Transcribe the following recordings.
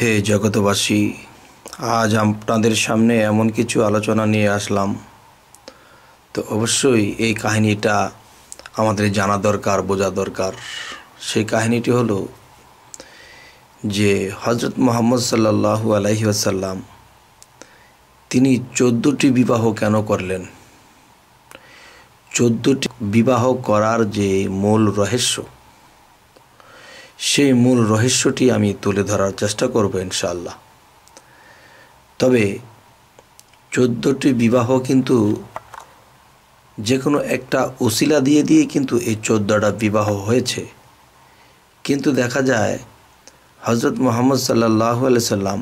হে জগতবাসী আজ আপনাদের সামনে এমন কিছু আলোচনা নিয়ে আসলাম তো অবশ্যই এই কাহিনীটা আমাদের জানা দরকার বোঝা দরকার সেই কাহিনীটি হলো যে হজরত মোহাম্মদ সাল্লাহ আলহি আসাল্লাম তিনি চোদ্দোটি বিবাহ কেন করলেন চোদ্দোটি বিবাহ করার যে মূল রহস্য সেই মূল রহস্যটি আমি তুলে ধরার চেষ্টা করব ইনশাল্লাহ তবে চোদ্দোটি বিবাহ কিন্তু যে কোনো একটা ওসিলা দিয়ে দিয়ে কিন্তু এই চোদ্দোটা বিবাহ হয়েছে কিন্তু দেখা যায় হজরত মোহাম্মদ সাল্লাহ সাল্লাম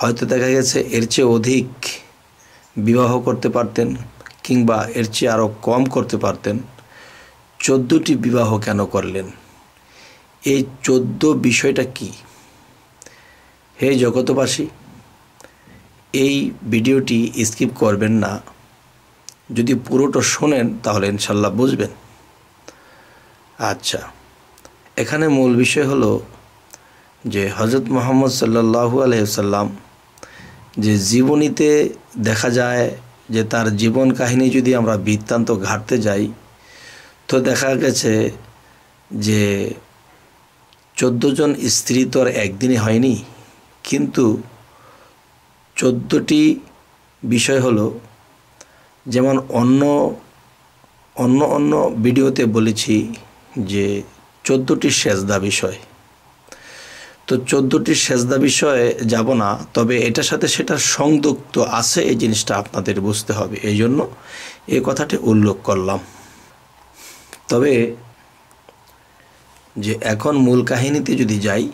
হয়তো দেখা গেছে এর চেয়ে অধিক বিবাহ করতে পারতেন কিংবা এর চেয়ে আরও কম করতে পারতেন চোদ্দটি বিবাহ কেন করলেন এই চোদ্দ বিষয়টা কি হে জগতবাসী এই ভিডিওটি স্কিপ করবেন না যদি পুরোটা শোনেন তাহলে ইনশাল্লাহ বুঝবেন আচ্ছা এখানে মূল বিষয় হলো যে হজরত মোহাম্মদ সাল্লাহু আলহ্লাম যে জীবনীতে দেখা যায় যে তার জীবন কাহিনী যদি আমরা বৃত্তান্ত ঘাটতে যাই তো দেখা গেছে যে চোদ্দো জন স্ত্রী তো আর একদিনে হয়নি কিন্তু চোদ্দোটি বিষয় হলো যেমন অন্য অন্য অন্য ভিডিওতে বলেছি যে চোদ্দোটি সেজদা বিষয় তো চোদ্দোটি সেজদা বিষয়ে যাব না তবে এটার সাথে সেটা সংযুক্ত আছে এই জিনিসটা আপনাদের বুঝতে হবে এই জন্য এই কথাটি উল্লেখ করলাম তবে যে এখন মূল কাহিনীতে যদি যাই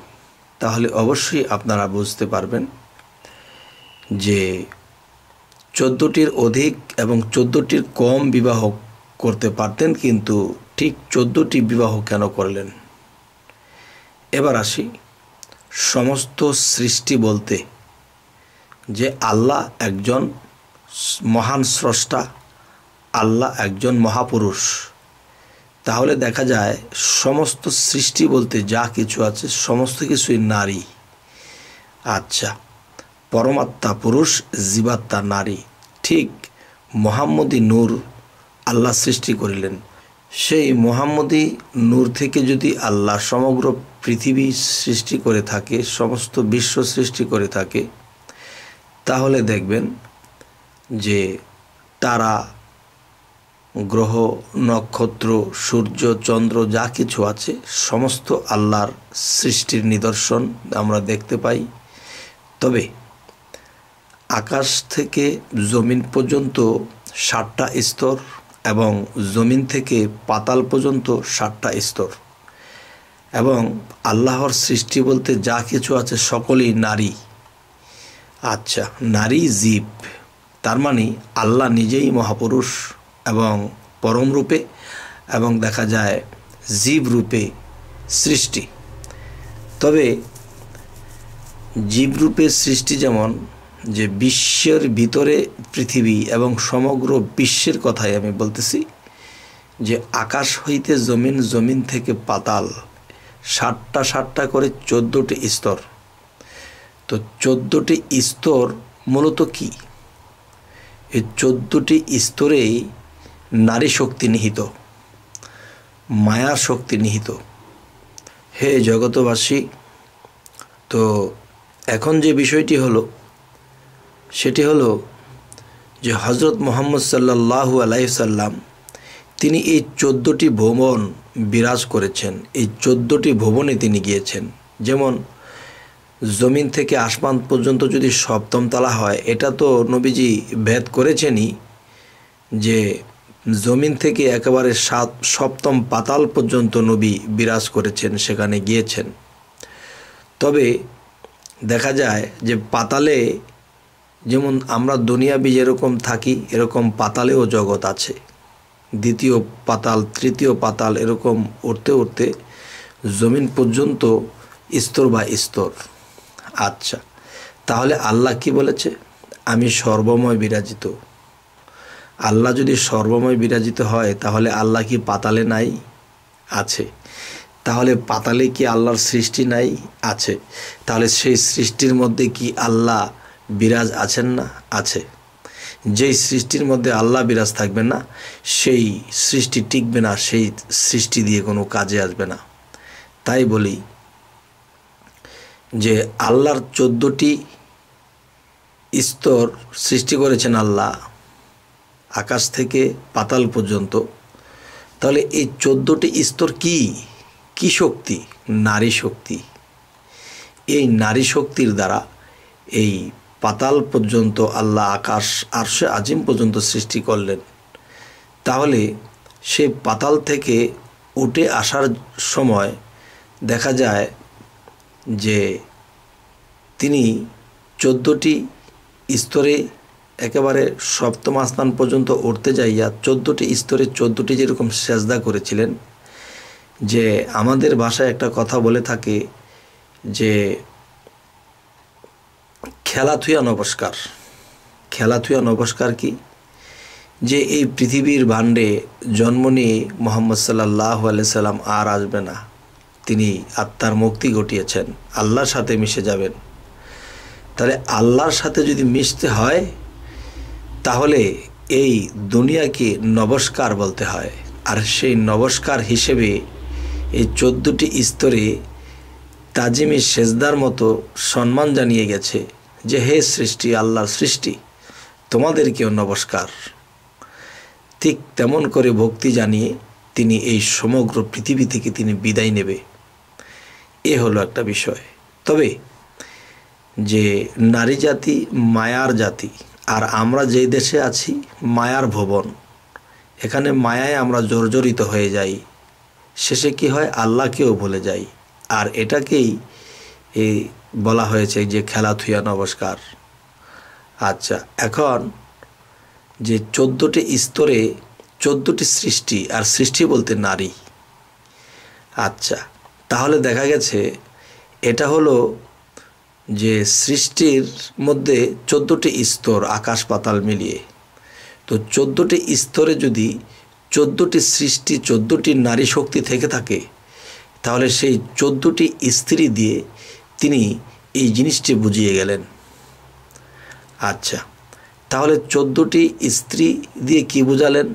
তাহলে অবশ্যই আপনারা বুঝতে পারবেন যে চোদ্দোটির অধিক এবং চোদ্দোটির কম বিবাহ করতে পারতেন কিন্তু ঠিক চোদ্দোটি বিবাহ কেন করলেন এবার আসি সমস্ত সৃষ্টি বলতে যে আল্লাহ একজন মহান স্রষ্টা আল্লাহ একজন মহাপুরুষ তাহলে দেখা যায় সমস্ত সৃষ্টি বলতে যা কিছু আছে সমস্ত কিছুই নারী আচ্ছা পরমাত্মা পুরুষ জীবাত্মা নারী ঠিক মোহাম্মদী নূর আল্লাহ সৃষ্টি করিলেন সেই মোহাম্মদী নূর থেকে যদি আল্লাহ সমগ্র পৃথিবী সৃষ্টি করে থাকে সমস্ত বিশ্ব সৃষ্টি করে থাকে তাহলে দেখবেন যে তারা গ্রহ নক্ষত্র সূর্য চন্দ্র যা কিছু আছে সমস্ত আল্লাহর সৃষ্টির নিদর্শন আমরা দেখতে পাই তবে আকাশ থেকে জমিন পর্যন্ত ষাটটা স্তর এবং জমিন থেকে পাতাল পর্যন্ত ষাটটা স্তর এবং আল্লাহর সৃষ্টি বলতে যা কিছু আছে সকলেই নারী আচ্ছা নারী জীব তার মানে আল্লাহ নিজেই মহাপুরুষ এবং পরম রূপে এবং দেখা যায় জীব রূপে সৃষ্টি তবে জীবরূপে সৃষ্টি যেমন যে বিশ্বের ভিতরে পৃথিবী এবং সমগ্র বিশ্বের কথাই আমি বলতেছি যে আকাশ হইতে জমিন জমিন থেকে পাতাল ষাটটা ষাটটা করে চোদ্দোটি স্তর তো চোদ্দোটি স্তর মূলত কি এই চোদ্দোটি স্তরেই নারী শক্তি নিহিত মায়ার শক্তি নিহিত হে জগতবাসী তো এখন যে বিষয়টি হলো সেটি হলো যে হজরত মোহাম্মদ সাল্লাহ আলাইসাল্লাম তিনি এই চোদ্দোটি ভ্রমণ বিরাজ করেছেন এই চোদ্দোটি ভবনে তিনি গিয়েছেন যেমন জমিন থেকে আসমান পর্যন্ত যদি সপ্তম তালা হয় এটা তো নবীজি ভেদ করেছেনই যে জমিন থেকে একেবারে সাত সপ্তম পাতাল পর্যন্ত নবী বিরাজ করেছেন সেখানে গিয়েছেন তবে দেখা যায় যে পাতালে যেমন আমরা দুনিয়াবি যেরকম থাকি এরকম পাতালেও জগৎ আছে দ্বিতীয় পাতাল তৃতীয় পাতাল এরকম উঠতে উঠতে জমিন পর্যন্ত স্তর বা স্তর আচ্ছা তাহলে আল্লাহ কি বলেছে আমি সর্বময় বিরাজিত আল্লাহ যদি সর্বময় বিরাজিত হয় তাহলে আল্লাহ কি পাতালে নাই আছে তাহলে পাতালে কি আল্লাহর সৃষ্টি নাই আছে তাহলে সেই সৃষ্টির মধ্যে কি আল্লাহ বিরাজ আছেন না আছে যেই সৃষ্টির মধ্যে আল্লাহ বিরাজ থাকবেন না সেই সৃষ্টি টিকবে না সেই সৃষ্টি দিয়ে কোনো কাজে আসবে না তাই বলি যে আল্লাহর চোদ্দোটি স্তর সৃষ্টি করেছেন আল্লাহ আকাশ থেকে পাতাল পর্যন্ত তাহলে এই চোদ্দোটি স্তর কি কি শক্তি নারী শক্তি এই নারী শক্তির দ্বারা এই পাতাল পর্যন্ত আল্লাহ আকাশ সে আজিম পর্যন্ত সৃষ্টি করলেন তাহলে সে পাতাল থেকে উঠে আসার সময় দেখা যায় যে তিনি চোদ্দোটি স্তরে একেবারে সপ্তম আসমান পর্যন্ত উঠতে যাইয়া চোদ্দোটি স্তরে চোদ্দোটি যেরকম সেজদা করেছিলেন যে আমাদের ভাষায় একটা কথা বলে থাকে যে খেলা থুয়া নমস্কার খেলা থুয়া নমস্কার কি যে এই পৃথিবীর ভাণ্ডে জন্ম নিয়ে মোহাম্মদ সাল্লাহ সাল্লাম আর আসবে না তিনি আত্মার মুক্তি ঘটিয়েছেন আল্লাহর সাথে মিশে যাবেন তাহলে আল্লাহর সাথে যদি মিশতে হয় তাহলে এই দুনিয়াকে নমস্কার বলতে হয় আর সেই নমস্কার হিসেবে এই চোদ্দোটি স্তরে তাজিমি সেজদার মতো সম্মান জানিয়ে গেছে যে হে সৃষ্টি আল্লাহর সৃষ্টি তোমাদেরকেও নমস্কার ঠিক তেমন করে ভক্তি জানিয়ে তিনি এই সমগ্র পৃথিবী থেকে তিনি বিদায় নেবে এ হলো একটা বিষয় তবে যে নারী জাতি মায়ার জাতি আর আমরা যেই দেশে আছি মায়ার ভবন এখানে মায়ায় আমরা জর্জরিত হয়ে যাই শেষে কি হয় আল্লাহকেও ভুলে যাই আর এটাকেই এই বলা হয়েছে যে খেলা থুয়া নমস্কার আচ্ছা এখন যে চোদ্দোটি স্তরে চোদ্দোটি সৃষ্টি আর সৃষ্টি বলতে নারী আচ্ছা তাহলে দেখা গেছে এটা হলো যে সৃষ্টির মধ্যে চোদ্দোটি স্তর আকাশ পাতাল মিলিয়ে তো চোদ্দোটি স্তরে যদি চোদ্দোটি সৃষ্টি চোদ্দোটি নারী শক্তি থেকে থাকে তাহলে সেই চোদ্দোটি স্ত্রী দিয়ে তিনি এই জিনিসটি বুঝিয়ে গেলেন আচ্ছা তাহলে চোদ্দোটি স্ত্রী দিয়ে কি বুঝালেন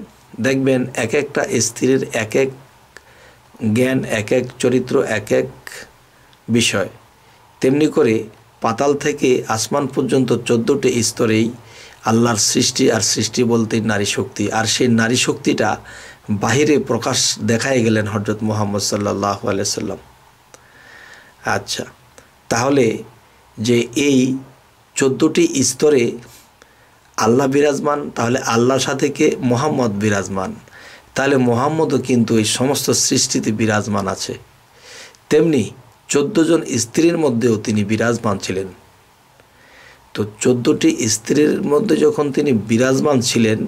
দেখবেন এক একটা স্ত্রীর এক এক জ্ঞান এক এক চরিত্র এক এক বিষয় তেমনি করে পাতাল থেকে আসমান পর্যন্ত চোদ্দোটি স্তরেই আল্লাহর সৃষ্টি আর সৃষ্টি বলতে নারী শক্তি আর সেই নারী শক্তিটা বাহিরে প্রকাশ দেখায় গেলেন হজরত মোহাম্মদ সাল্লাহ আলাইসাল্লাম আচ্ছা তাহলে যে এই চোদ্দোটি স্তরে আল্লাহ বিরাজমান তাহলে আল্লাহ সাথে কে মোহাম্মদ বিরাজমান তাহলে মোহাম্মদও কিন্তু এই সমস্ত সৃষ্টিতে বিরাজমান আছে তেমনি চোদ্দ জন স্ত্রীর মধ্যেও তিনি বিরাজমান ছিলেন তো চোদ্দোটি স্ত্রীর মধ্যে যখন তিনি বিরাজমান ছিলেন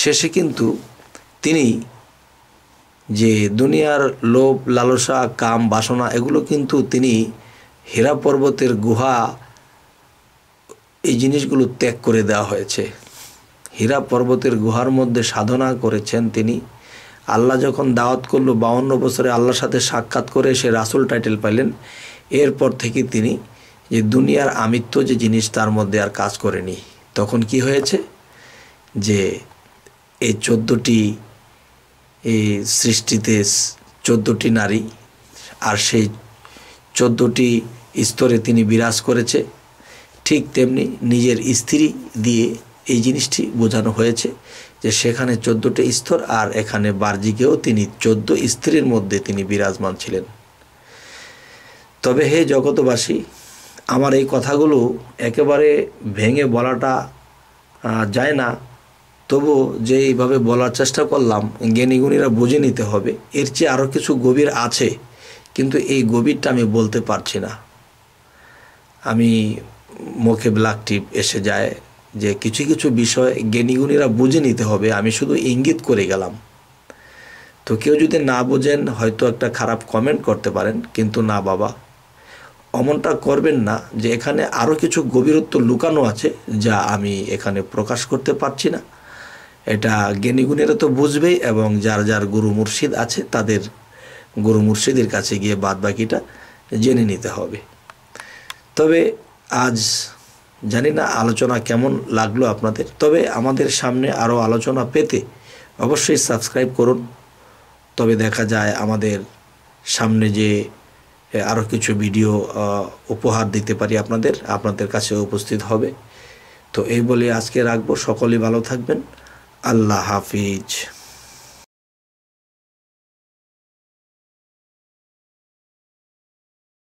শেষে কিন্তু তিনি যে দুনিয়ার লোভ লালসা কাম বাসনা এগুলো কিন্তু তিনি হীরা পর্বতের গুহা এই জিনিসগুলো ত্যাগ করে দেওয়া হয়েছে হীরা পর্বতের গুহার মধ্যে সাধনা করেছেন তিনি আল্লাহ যখন দাওয়াত করলো বাউন্ন বছরে আল্লাহর সাথে সাক্ষাৎ করে সে রাসুল টাইটেল পাইলেন এরপর থেকে তিনি যে দুনিয়ার আমিত্ব যে জিনিস তার মধ্যে আর কাজ করেনি তখন কি হয়েছে যে এই চোদ্দোটি এই সৃষ্টিতে চোদ্দোটি নারী আর সেই চোদ্দোটি স্তরে তিনি বিরাজ করেছে ঠিক তেমনি নিজের স্ত্রী দিয়ে এই জিনিসটি বোঝানো হয়েছে যে সেখানে চোদ্দোটি স্তর আর এখানে বার্জিকেও তিনি চোদ্দ স্ত্রীর মধ্যে তিনি বিরাজমান ছিলেন তবে হে জগতবাসী আমার এই কথাগুলো একেবারে ভেঙে বলাটা যায় না তবু যে এইভাবে বলার চেষ্টা করলাম জ্ঞানীগুণীরা বুঝে নিতে হবে এর চেয়ে আরও কিছু গভীর আছে কিন্তু এই গভীরটা আমি বলতে পারছি না আমি মুখে ব্ল্যাক টিপ এসে যায় যে কিছু কিছু বিষয় জ্ঞানীগুণীরা বুঝে নিতে হবে আমি শুধু ইঙ্গিত করে গেলাম তো কেউ যদি না বোঝেন হয়তো একটা খারাপ কমেন্ট করতে পারেন কিন্তু না বাবা অমনটা করবেন না যে এখানে আরও কিছু গভীরত্ব লুকানো আছে যা আমি এখানে প্রকাশ করতে পারছি না এটা জ্ঞানীগুণীরা তো বুঝবেই এবং যার যার গুরু মুর্শিদ আছে তাদের গুরু মুর্শিদের কাছে গিয়ে বাদ বাকিটা জেনে নিতে হবে তবে আজ জানি না আলোচনা কেমন লাগলো আপনাদের তবে আমাদের সামনে আরও আলোচনা পেতে অবশ্যই সাবস্ক্রাইব করুন তবে দেখা যায় আমাদের সামনে যে আরও কিছু ভিডিও উপহার দিতে পারি আপনাদের আপনাদের কাছে উপস্থিত হবে তো এই বলে আজকে রাখবো সকলেই ভালো থাকবেন আল্লাহ হাফিজ